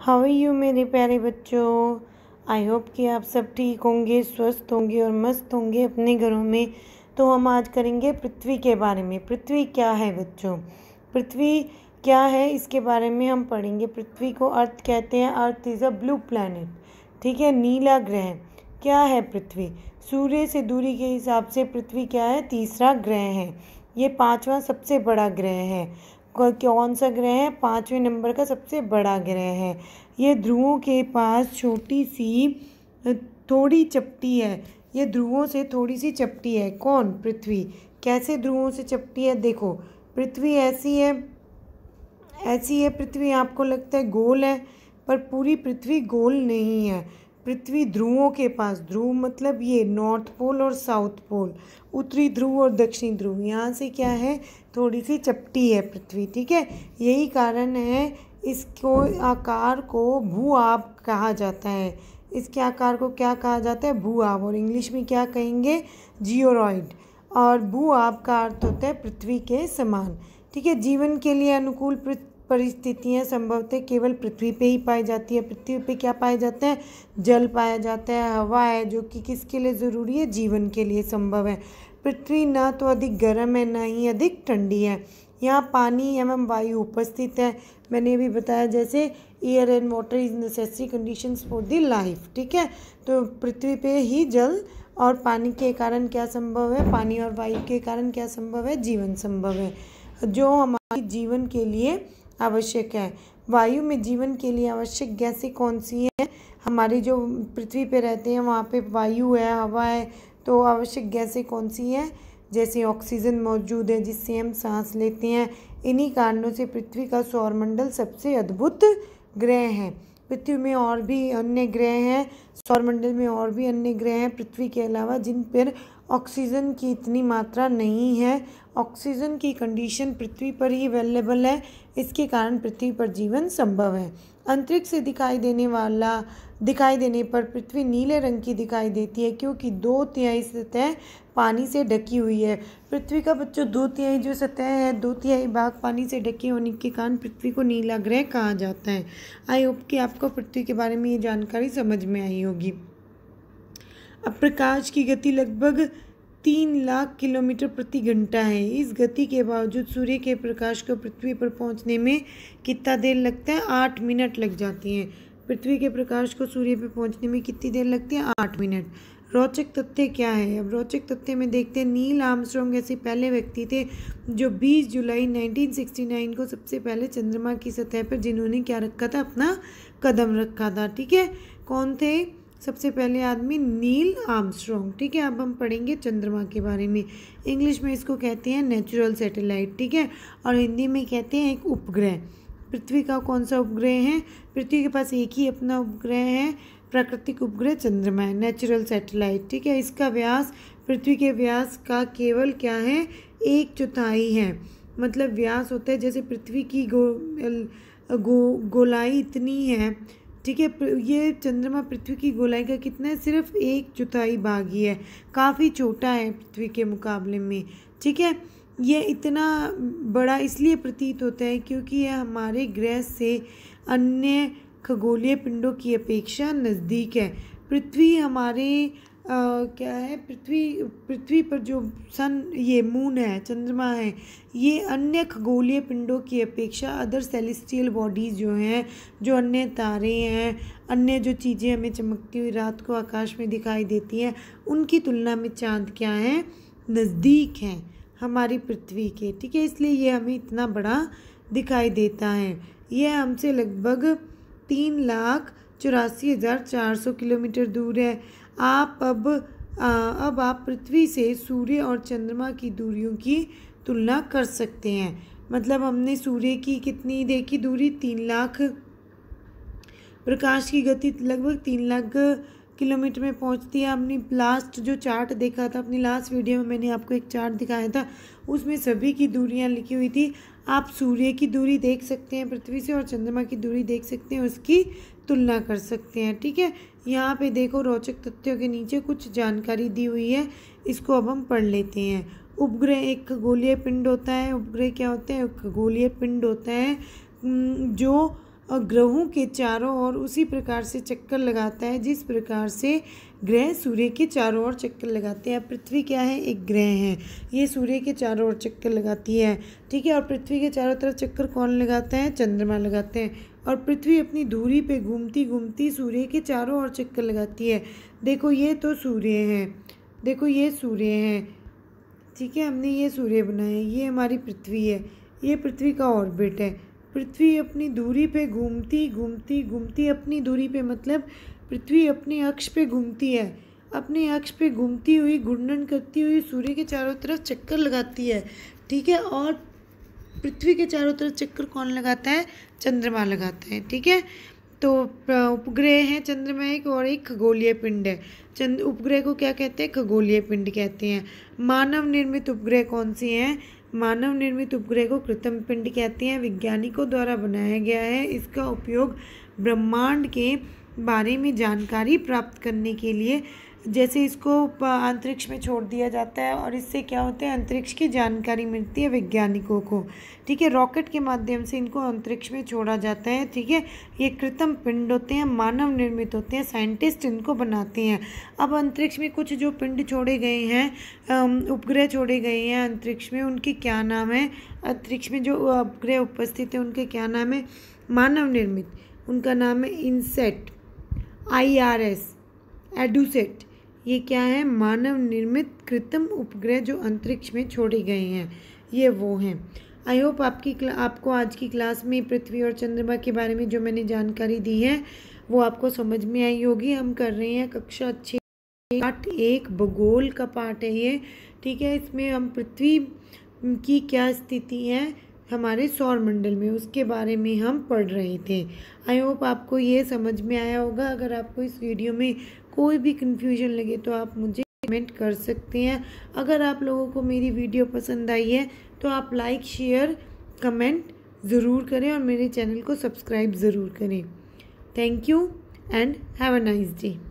how are you मेरे प्यारे बच्चों आई होप कि आप सब ठीक होंगे स्वस्थ होंगे और मस्त होंगे अपने घरों में तो हम आज करेंगे पृथ्वी के बारे में पृथ्वी क्या है बच्चों पृथ्वी क्या है इसके बारे में हम पढ़ेंगे पृथ्वी को अर्थ कहते हैं earth is a blue planet ठीक है नीला ग्रह क्या है पृथ्वी सूर्य से दूरी के हिसाब से पृथ्वी क्या है तीसरा ग्रह है ये पांचवा सबसे बड़ा ग्रह है कौन सा ग्रह है पाँचवें नंबर का सबसे बड़ा ग्रह है यह ध्रुवों के पास छोटी सी थोड़ी चपटी है यह ध्रुवों से थोड़ी सी चपटी है कौन पृथ्वी कैसे ध्रुवों से चपटी है देखो पृथ्वी ऐसी है ऐसी है पृथ्वी आपको लगता है गोल है पर पूरी पृथ्वी गोल नहीं है पृथ्वी ध्रुवों के पास ध्रुव मतलब ये नॉर्थ पोल और साउथ पोल उत्तरी ध्रुव और दक्षिणी ध्रुव यहाँ से क्या है थोड़ी सी चपटी है पृथ्वी ठीक है यही कारण है इसको आकार को भू आप कहा जाता है इसके आकार को क्या कहा जाता है भू आप और इंग्लिश में क्या कहेंगे जियोरॉइड और भू आप का अर्थ होता है पृथ्वी के समान ठीक है जीवन के लिए अनुकूल परिस्थितियाँ संभवतः केवल पृथ्वी पे ही पाई जाती है पृथ्वी पे क्या पाए जाते हैं जल पाया जाता है हवा है जो कि किसके लिए ज़रूरी है जीवन के लिए संभव है पृथ्वी ना तो अधिक गर्म है ना ही अधिक ठंडी है यहाँ पानी एवं वायु उपस्थित है मैंने अभी बताया जैसे air and water is necessary conditions for the life ठीक है तो पृथ्वी पे ही जल और पानी के कारण क्या संभव है पानी और वायु के कारण क्या संभव है जीवन संभव है जो हमारे जीवन के लिए आवश्यक है वायु में जीवन के लिए आवश्यक गैसें कौन सी हैं हमारी जो पृथ्वी पर रहते हैं वहाँ पे वायु है हवा है तो आवश्यक गैसें कौन सी हैं जैसे ऑक्सीजन मौजूद है जिससे हम सांस लेते हैं इन्हीं कारणों से पृथ्वी का सौरमंडल सबसे अद्भुत ग्रह है पृथ्वी में और भी अन्य ग्रह हैं सौरमंडल में और भी अन्य ग्रह हैं पृथ्वी के अलावा जिन पर ऑक्सीजन की इतनी मात्रा नहीं है ऑक्सीजन की कंडीशन पृथ्वी पर ही अवेलेबल है इसके कारण पृथ्वी पर जीवन संभव है अंतरिक्ष से दिखाई देने वाला दिखाई देने पर पृथ्वी नीले रंग की दिखाई देती है क्योंकि दो तिहाई सतह पानी से ढकी हुई है पृथ्वी का बच्चों दो तिहाई जो सतह है दो तिहाई भाग पानी से ढके होने के कारण पृथ्वी को नीला ग्रह कहा जाता है आई होप कि आपको पृथ्वी के बारे में ये जानकारी समझ में आई होगी अब प्रकाश की गति लगभग तीन लाख किलोमीटर प्रति घंटा है इस गति के बावजूद सूर्य के प्रकाश को पृथ्वी पर पहुंचने में कितना देर लगता है आठ मिनट लग जाती हैं पृथ्वी के प्रकाश को सूर्य पर पहुंचने में कितनी देर लगती है आठ मिनट रोचक तथ्य क्या है अब रोचक तथ्य में देखते हैं नील आमस्ट्रॉन्ग ऐसे पहले व्यक्ति थे जो 20 जुलाई 1969 को सबसे पहले चंद्रमा की सतह पर जिन्होंने क्या रखा था अपना कदम रखा था ठीक है कौन थे सबसे पहले आदमी नील आमस्ट्रॉन्ग ठीक है अब हम पढ़ेंगे चंद्रमा के बारे में इंग्लिश में इसको कहते हैं नेचुरल सेटेलाइट ठीक है और हिंदी में कहते हैं एक उपग्रह पृथ्वी का कौन सा उपग्रह है पृथ्वी के पास एक ही अपना उपग्रह है प्राकृतिक उपग्रह चंद्रमा है नेचुरल सैटेलाइट ठीक है इसका व्यास पृथ्वी के व्यास का केवल क्या है एक चौथाई है मतलब व्यास होता है जैसे पृथ्वी की गो गो गोलाई इतनी है ठीक है ये चंद्रमा पृथ्वी की गोलाई का कितना है सिर्फ एक चौथाई भाग ही है काफ़ी छोटा है पृथ्वी के मुकाबले में ठीक है ये इतना बड़ा इसलिए प्रतीत होता है क्योंकि यह हमारे ग्रह से अन्य खगोलीय पिंडों की अपेक्षा नज़दीक है पृथ्वी हमारे आ, क्या है पृथ्वी पृथ्वी पर जो सन ये मून है चंद्रमा है ये अन्य खगोलीय पिंडों की अपेक्षा अदर सेलेस्टियल बॉडीज़ जो हैं जो अन्य तारे हैं अन्य जो चीज़ें हमें चमकती हुई रात को आकाश में दिखाई देती हैं उनकी तुलना में चांद क्या है नज़दीक हैं हमारी पृथ्वी के ठीक है इसलिए ये हमें इतना बड़ा दिखाई देता है यह हमसे लगभग तीन लाख चौरासी हज़ार चार सौ किलोमीटर दूर है आप अब आ, अब आप पृथ्वी से सूर्य और चंद्रमा की दूरियों की तुलना कर सकते हैं मतलब हमने सूर्य की कितनी देखी दूरी तीन लाख प्रकाश की गति लगभग तीन लाख किलोमीटर में पहुंचती है आपने लास्ट जो चार्ट देखा था अपनी लास्ट वीडियो में मैंने आपको एक चार्ट दिखाया था उसमें सभी की दूरियां लिखी हुई थी आप सूर्य की दूरी देख सकते हैं पृथ्वी से और चंद्रमा की दूरी देख सकते हैं उसकी तुलना कर सकते हैं ठीक है यहाँ पे देखो रोचक तथ्यों के नीचे कुछ जानकारी दी हुई है इसको अब हम पढ़ लेते हैं उपग्रह एक खगोलीय पिंड होता है उपग्रह क्या होते हैं खगोलीय पिंड होता है जो और ग्रहों के चारों ओर उसी प्रकार से चक्कर लगाता है जिस प्रकार से ग्रह सूर्य के चारों ओर चक्कर लगाते हैं पृथ्वी क्या है एक ग्रह है ये सूर्य के चारों ओर चक्कर लगाती है ठीक है और पृथ्वी के चारों तरफ चक्कर कौन लगाता है चंद्रमा लगाते हैं और पृथ्वी अपनी दूरी पे घूमती घूमती सूर्य के चारों ओर चक्कर लगाती है देखो ये तो सूर्य है देखो ये सूर्य है ठीक है हमने ये सूर्य बनाए ये हमारी पृथ्वी है ये पृथ्वी का ऑर्बिट है पृथ्वी अपनी दूरी पे घूमती घूमती घूमती अपनी दूरी पे मतलब पृथ्वी अपने अक्ष पे घूमती है अपने अक्ष पे घूमती हुई घुंडन करती हुई सूर्य के चारों तरफ चक्कर लगाती है ठीक है और पृथ्वी के चारों तरफ चक्कर कौन लगाता है चंद्रमा लगाता है ठीक है तो उपग्रह हैं चंद्रमा एक और एक खगोलीय पिंड है चंद्र उपग्रह को क्या कहते हैं खगोलीय पिंड कहते हैं मानव निर्मित उपग्रह कौन सी हैं मानव निर्मित उपग्रह को कृत्रिम पिंड कहते हैं वैज्ञानिकों द्वारा बनाया गया है इसका उपयोग ब्रह्मांड के बारे में जानकारी प्राप्त करने के लिए जैसे इसको अंतरिक्ष में छोड़ दिया जाता है और इससे क्या होता है अंतरिक्ष की जानकारी मिलती है वैज्ञानिकों को ठीक है रॉकेट के माध्यम से इनको अंतरिक्ष में छोड़ा जाता है ठीक है ये कृत्रिम पिंड होते हैं मानव निर्मित होते हैं साइंटिस्ट इनको बनाते हैं अब अंतरिक्ष में कुछ जो पिंड छोड़े गए हैं उपग्रह छोड़े गए हैं अंतरिक्ष में उनके क्या नाम है अंतरिक्ष में जो उपग्रह उपस्थित हैं उनके क्या नाम है मानव निर्मित उनका नाम है इंसेट आई आर एस एडूसेट ये क्या है मानव निर्मित कृत्रिम उपग्रह जो अंतरिक्ष में छोड़े गए हैं ये वो हैं आई होप आपकी आपको आज की क्लास में पृथ्वी और चंद्रमा के बारे में जो मैंने जानकारी दी है वो आपको समझ में आई होगी हम कर रहे हैं कक्षा अच्छे पाठ एक भूगोल का पाठ है ये ठीक है इसमें हम पृथ्वी की क्या स्थिति है हमारे सौर मंडल में उसके बारे में हम पढ़ रहे थे आई होप आपको ये समझ में आया होगा अगर आपको इस वीडियो में कोई भी कन्फ्यूजन लगे तो आप मुझे कमेंट कर सकते हैं अगर आप लोगों को मेरी वीडियो पसंद आई है तो आप लाइक शेयर कमेंट ज़रूर करें और मेरे चैनल को सब्सक्राइब ज़रूर करें thank you and have a nice day